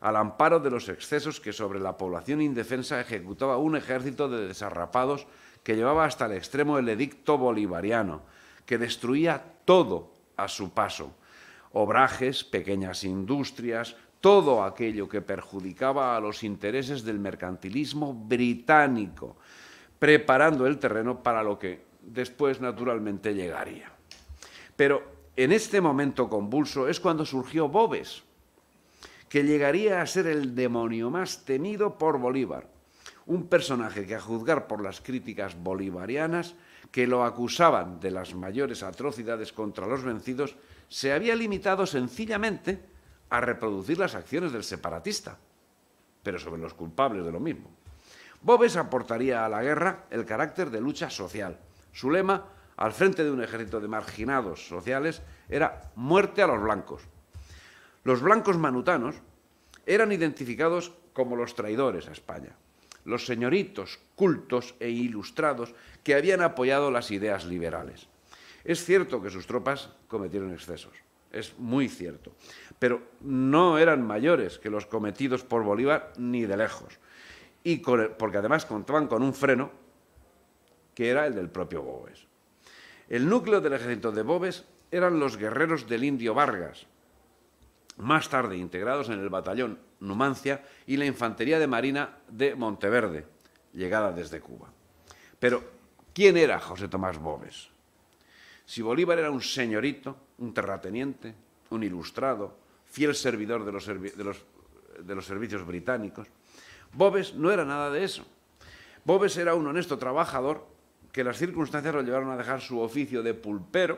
al amparo de los excesos que sobre la población indefensa ejecutaba un ejército de desarrapados que llevaba hasta el extremo el edicto bolivariano, que destruía todo a su paso, obrajes, pequeñas industrias, todo aquello que perjudicaba a los intereses del mercantilismo británico, preparando el terreno para lo que después naturalmente llegaría. Pero en este momento convulso es cuando surgió Bobes, que llegaría a ser el demonio más temido por Bolívar, un personaje que a juzgar por las críticas bolivarianas que lo acusaban de las mayores atrocidades contra los vencidos, se había limitado sencillamente a reproducir las acciones del separatista, pero sobre los culpables de lo mismo. Bobes aportaría a la guerra el carácter de lucha social. Su lema, al frente de un ejército de marginados sociales, era muerte a los blancos. Los blancos manutanos eran identificados como los traidores a España, los señoritos cultos e ilustrados que habían apoyado las ideas liberales. Es cierto que sus tropas cometieron excesos, es muy cierto, pero no eran mayores que los cometidos por Bolívar ni de lejos, y porque además contaban con un freno que era el del propio Boves. El núcleo del ejército de Boves eran los guerreros del indio Vargas, más tarde integrados en el batallón Numancia y la Infantería de Marina de Monteverde, llegada desde Cuba. Pero, ¿quién era José Tomás Boves? Si Bolívar era un señorito, un terrateniente, un ilustrado, fiel servidor de los, servicios británicos, Bobes no era nada de eso. Bobes era un honesto trabajador que las circunstancias lo llevaron a dejar su oficio de pulpero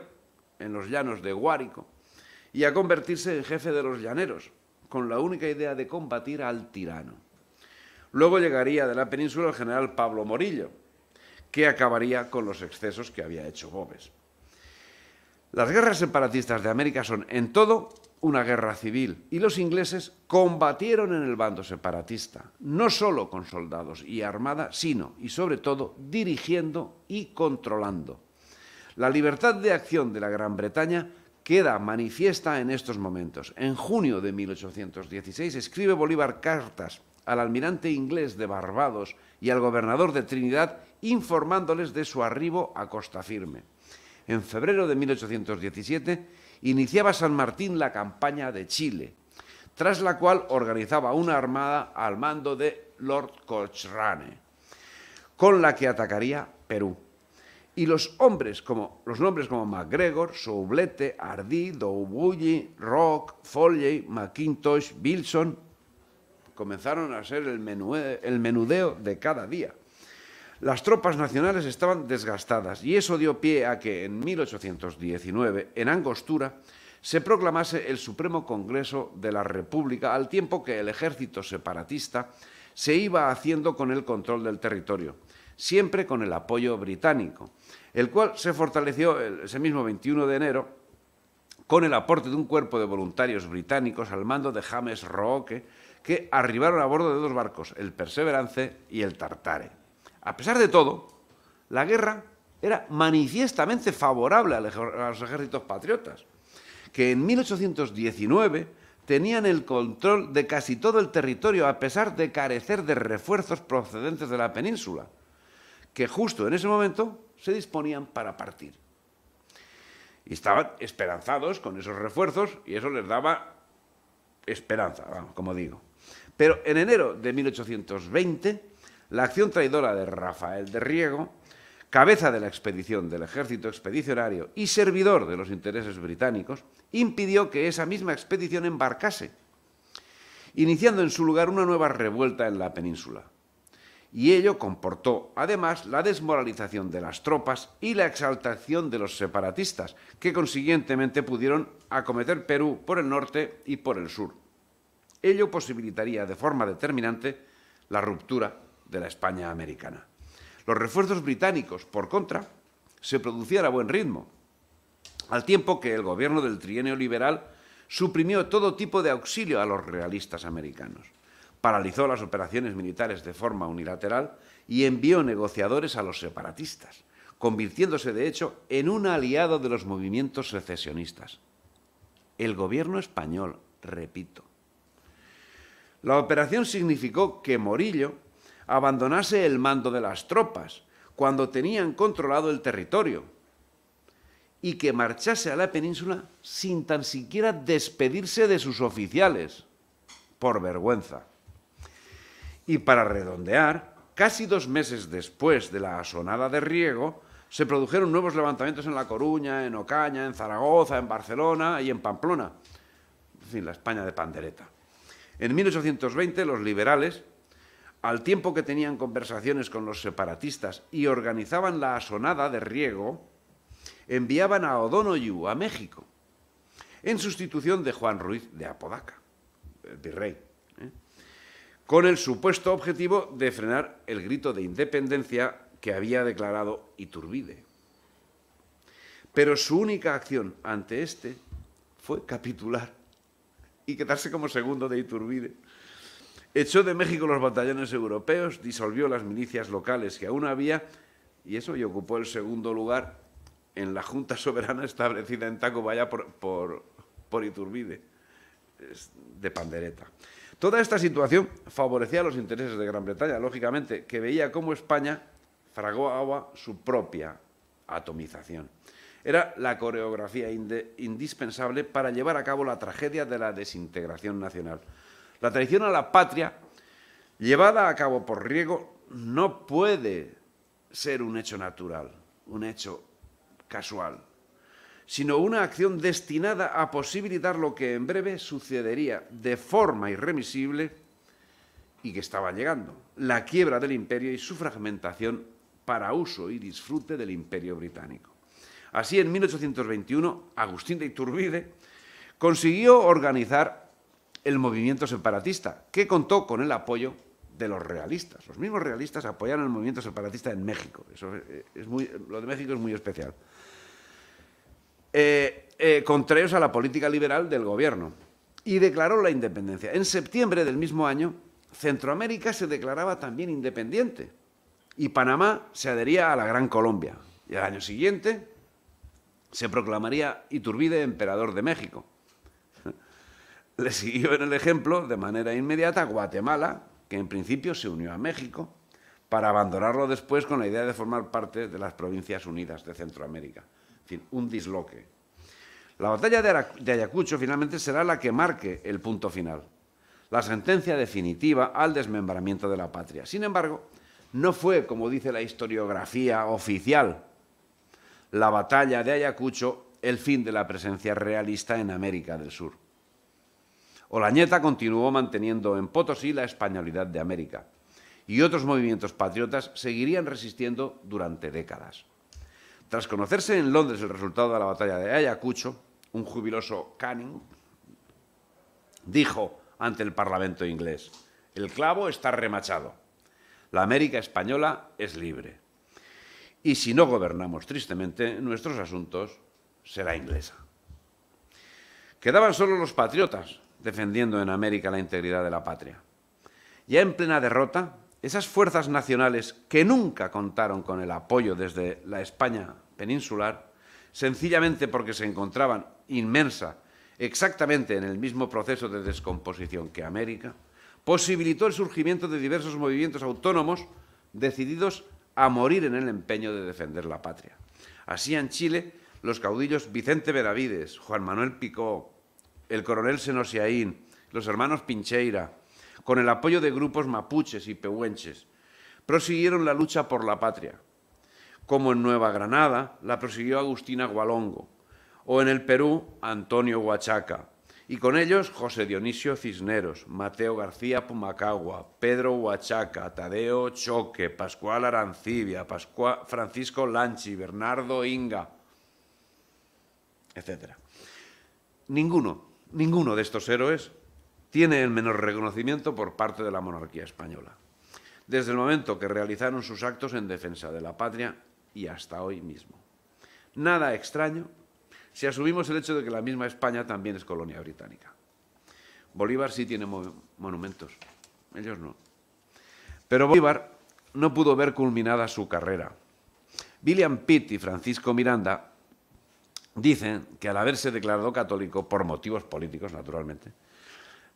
en los llanos de Guárico y a convertirse en jefe de los llaneros, con la única idea de combatir al tirano. Luego llegaría de la península el general Pablo Morillo, que acabaría con los excesos que había hecho Bobes. Las guerras separatistas de América son en todo una guerra civil y los ingleses combatieron en el bando separatista, no solo con soldados y armada, sino y sobre todo dirigiendo y controlando. La libertad de acción de la Gran Bretaña queda manifiesta en estos momentos. En junio de 1816 escribe Bolívar cartas al almirante inglés de Barbados y al gobernador de Trinidad informándoles de su arribo a Costa Firme en febrero de 1817, iniciaba San Martín la campaña de Chile, tras la cual organizaba una armada al mando de Lord Cochrane, con la que atacaría Perú. Y los, hombres como, los nombres como MacGregor, Soublette, Hardy, Doubulli, Rock, Foley, McIntosh, Wilson comenzaron a ser el menudeo de cada día. Las tropas nacionales estaban desgastadas y eso dio pie a que en 1819, en Angostura, se proclamase el Supremo Congreso de la República al tiempo que el ejército separatista se iba haciendo con el control del territorio, siempre con el apoyo británico, el cual se fortaleció ese mismo 21 de enero con el aporte de un cuerpo de voluntarios británicos al mando de James Roque, que arribaron a bordo de dos barcos, el Perseverance y el Tartare. A pesar de todo, la guerra era manifiestamente favorable a los ejércitos patriotas, que en 1819 tenían el control de casi todo el territorio a pesar de carecer de refuerzos procedentes de la península, que justo en ese momento se disponían para partir. Y estaban esperanzados con esos refuerzos y eso les daba esperanza, como digo. Pero en enero de 1820 la acción traidora de Rafael de Riego, cabeza de la expedición del ejército expedicionario y servidor de los intereses británicos, impidió que esa misma expedición embarcase, iniciando en su lugar una nueva revuelta en la península. Y ello comportó, además, la desmoralización de las tropas y la exaltación de los separatistas, que consiguientemente pudieron acometer Perú por el norte y por el sur. Ello posibilitaría de forma determinante la ruptura de la España americana. Los refuerzos británicos, por contra, se producían a buen ritmo, al tiempo que el gobierno del trienio liberal suprimió todo tipo de auxilio a los realistas americanos, paralizó las operaciones militares de forma unilateral y envió negociadores a los separatistas, convirtiéndose de hecho en un aliado de los movimientos secesionistas. El gobierno español, repito. La operación significó que Morillo abandonase el mando de las tropas, cuando tenían controlado el territorio, y que marchase a la península sin tan siquiera despedirse de sus oficiales, por vergüenza. Y para redondear, casi dos meses después de la asonada de Riego, se produjeron nuevos levantamientos en La Coruña, en Ocaña, en Zaragoza, en Barcelona y en Pamplona, en fin, la España de Pandereta. En 1820 los liberales, al tiempo que tenían conversaciones con los separatistas y organizaban la asonada de riego, enviaban a O'Donoghue a México, en sustitución de Juan Ruiz de Apodaca, el virrey, ¿eh? con el supuesto objetivo de frenar el grito de independencia que había declarado Iturbide. Pero su única acción ante este fue capitular y quedarse como segundo de Iturbide Echó de México los batallones europeos, disolvió las milicias locales que aún había y eso y ocupó el segundo lugar en la Junta Soberana establecida en Tacubaya por, por, Iturbide, de pandereta. Toda esta situación favorecía los intereses de Gran Bretaña, lógicamente, que veía cómo España Agua su propia atomización. Era la coreografía indispensable para llevar a cabo la tragedia de la desintegración nacional. La traición a la patria, llevada a cabo por Riego, no puede ser un hecho natural, un hecho casual, sino una acción destinada a posibilitar lo que en breve sucedería de forma irremisible y que estaba llegando, la quiebra del imperio y su fragmentación para uso y disfrute del imperio británico. Así, en 1821, Agustín de Iturbide consiguió organizar el movimiento separatista, que contó con el apoyo de los realistas. Los mismos realistas apoyaron el movimiento separatista en México. Eso eh, es muy, lo de México es muy especial. Eh, eh a la política liberal del gobierno. Y declaró la independencia. En septiembre del mismo año, Centroamérica se declaraba también independiente y Panamá se adhería a la Gran Colombia. Y al año siguiente se proclamaría Iturbide emperador de México. Le siguió en el ejemplo de manera inmediata Guatemala, que en principio se unió a México, para abandonarlo después con la idea de formar parte de las Provincias Unidas de Centroamérica. En fin, un disloque. La batalla de Ayacucho finalmente será la que marque el punto final, la sentencia definitiva al desmembramiento de la patria. Sin embargo, no fue, como dice la historiografía oficial, la batalla de Ayacucho el fin de la presencia realista en América del Sur. Olañeta continuó manteniendo en Potosí la españolidad de América y otros movimientos patriotas seguirían resistiendo durante décadas. Tras conocerse en Londres el resultado de la batalla de Ayacucho, un jubiloso Canning dijo ante el Parlamento inglés, el clavo está remachado, la América española es libre y si no gobernamos tristemente nuestros asuntos será inglesa. Quedaban solo los patriotas, defendiendo en América la integridad de la patria. Ya en plena derrota, esas fuerzas nacionales que nunca contaron con el apoyo desde la España peninsular, sencillamente porque se encontraban inmensa exactamente en el mismo proceso de descomposición que América, posibilitó el surgimiento de diversos movimientos autónomos decididos a morir en el empeño de defender la patria. Así en Chile, los caudillos Vicente Benavides, Juan Manuel Picó, el coronel Senosiaín, los hermanos Pincheira, con el apoyo de grupos mapuches y pehuenches, prosiguieron la lucha por la patria, como en Nueva Granada la prosiguió Agustina Gualongo, o en el Perú Antonio Huachaca, y con ellos José Dionisio Cisneros, Mateo García Pumacagua, Pedro Huachaca, Tadeo Choque, Pascual Arancibia, Francisco Lanchi, Bernardo Inga, etc. Ninguno Ninguno de estos héroes tiene el menor reconocimiento por parte de la monarquía española, desde el momento que realizaron sus actos en defensa de la patria y hasta hoy mismo. Nada extraño si asumimos el hecho de que la misma España también es colonia británica. Bolívar sí tiene monumentos, ellos no. Pero Bolívar no pudo ver culminada su carrera. William Pitt y Francisco Miranda Dicen que al haberse declarado católico, por motivos políticos, naturalmente,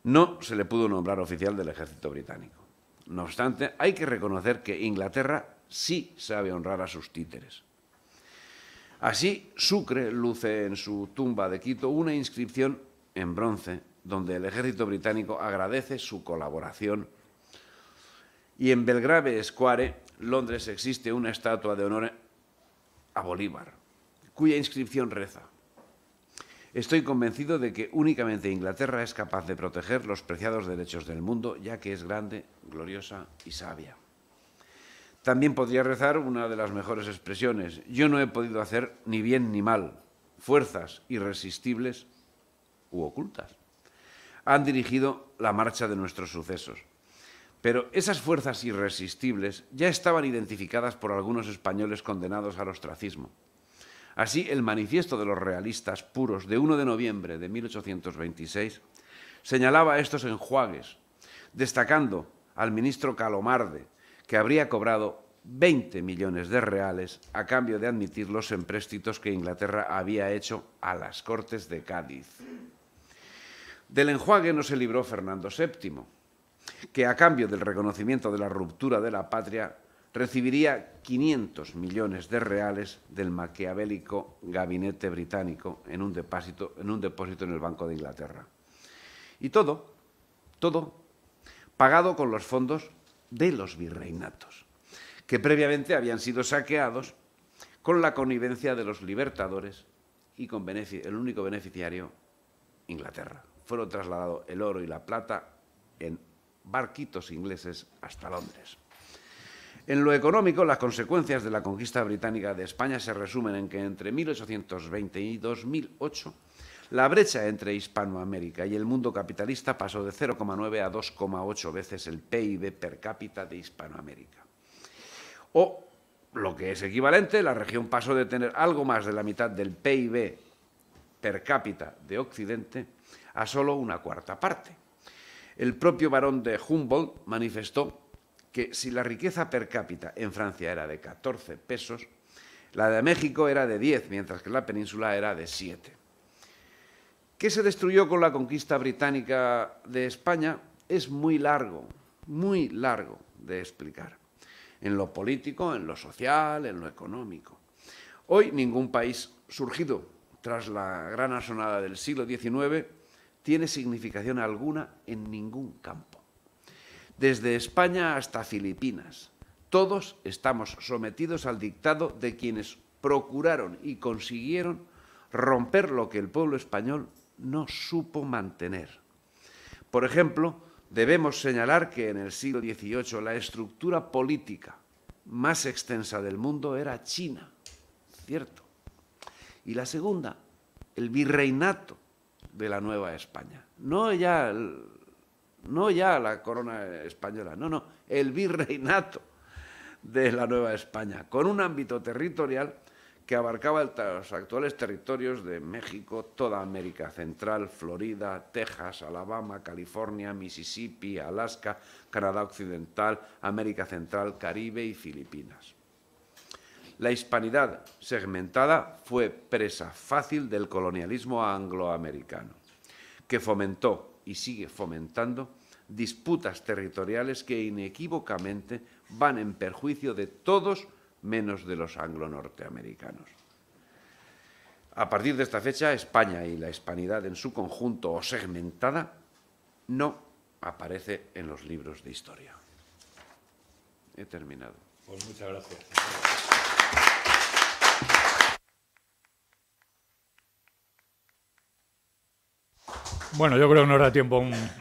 no se le pudo nombrar oficial del ejército británico. No obstante, hay que reconocer que Inglaterra sí sabe honrar a sus títeres. Así, Sucre luce en su tumba de Quito una inscripción en bronce donde el ejército británico agradece su colaboración. Y en Belgrave Square, Londres, existe una estatua de honor a Bolívar, cuya inscripción reza. Estoy convencido de que únicamente Inglaterra es capaz de proteger los preciados derechos del mundo, ya que es grande, gloriosa y sabia. También podría rezar una de las mejores expresiones. Yo no he podido hacer ni bien ni mal. Fuerzas irresistibles u ocultas han dirigido la marcha de nuestros sucesos. Pero esas fuerzas irresistibles ya estaban identificadas por algunos españoles condenados al ostracismo. Así, el manifiesto de los realistas puros de 1 de noviembre de 1826 señalaba estos enjuagues, destacando al ministro Calomarde, que habría cobrado 20 millones de reales a cambio de admitir los empréstitos que Inglaterra había hecho a las Cortes de Cádiz. Del enjuague no se libró Fernando VII, que a cambio del reconocimiento de la ruptura de la patria recibiría 500 millones de reales del maquiavélico gabinete británico en un depósito en, un depósito en el Banco de Inglaterra. Y todo, todo, pagado con los fondos de los virreinatos, que previamente habían sido saqueados con la connivencia de los libertadores y con el único beneficiario, Inglaterra. Fueron trasladados el oro y la plata en barquitos ingleses hasta Londres. En lo económico, las consecuencias de la conquista británica de España se resumen en que entre 1820 y 2008 la brecha entre Hispanoamérica y el mundo capitalista pasó de 0,9 a 2,8 veces el PIB per cápita de Hispanoamérica. O, lo que es equivalente, la región pasó de tener algo más de la mitad del PIB per cápita de Occidente a solo una cuarta parte. El propio barón de Humboldt manifestó que si la riqueza per cápita en Francia era de 14 pesos, la de México era de 10, mientras que la península era de 7. ¿Qué se destruyó con la conquista británica de España? Es muy largo, muy largo de explicar, en lo político, en lo social, en lo económico. Hoy ningún país surgido tras la gran asonada del siglo XIX tiene significación alguna en ningún campo desde España hasta Filipinas. Todos estamos sometidos al dictado de quienes procuraron y consiguieron romper lo que el pueblo español no supo mantener. Por ejemplo, debemos señalar que en el siglo XVIII la estructura política más extensa del mundo era China, cierto. Y la segunda, el virreinato de la Nueva España. No ya no ya la corona española, no, no, el virreinato de la Nueva España, con un ámbito territorial que abarcaba los actuales territorios de México, toda América Central, Florida, Texas, Alabama, California, Mississippi, Alaska, Canadá Occidental, América Central, Caribe y Filipinas. La hispanidad segmentada fue presa fácil del colonialismo angloamericano, que fomentó y sigue fomentando disputas territoriales que inequívocamente van en perjuicio de todos menos de los anglo-norteamericanos. A partir de esta fecha, España y la hispanidad en su conjunto o segmentada no aparece en los libros de historia. He terminado. Pues muchas gracias. Bueno, yo creo que no era tiempo un,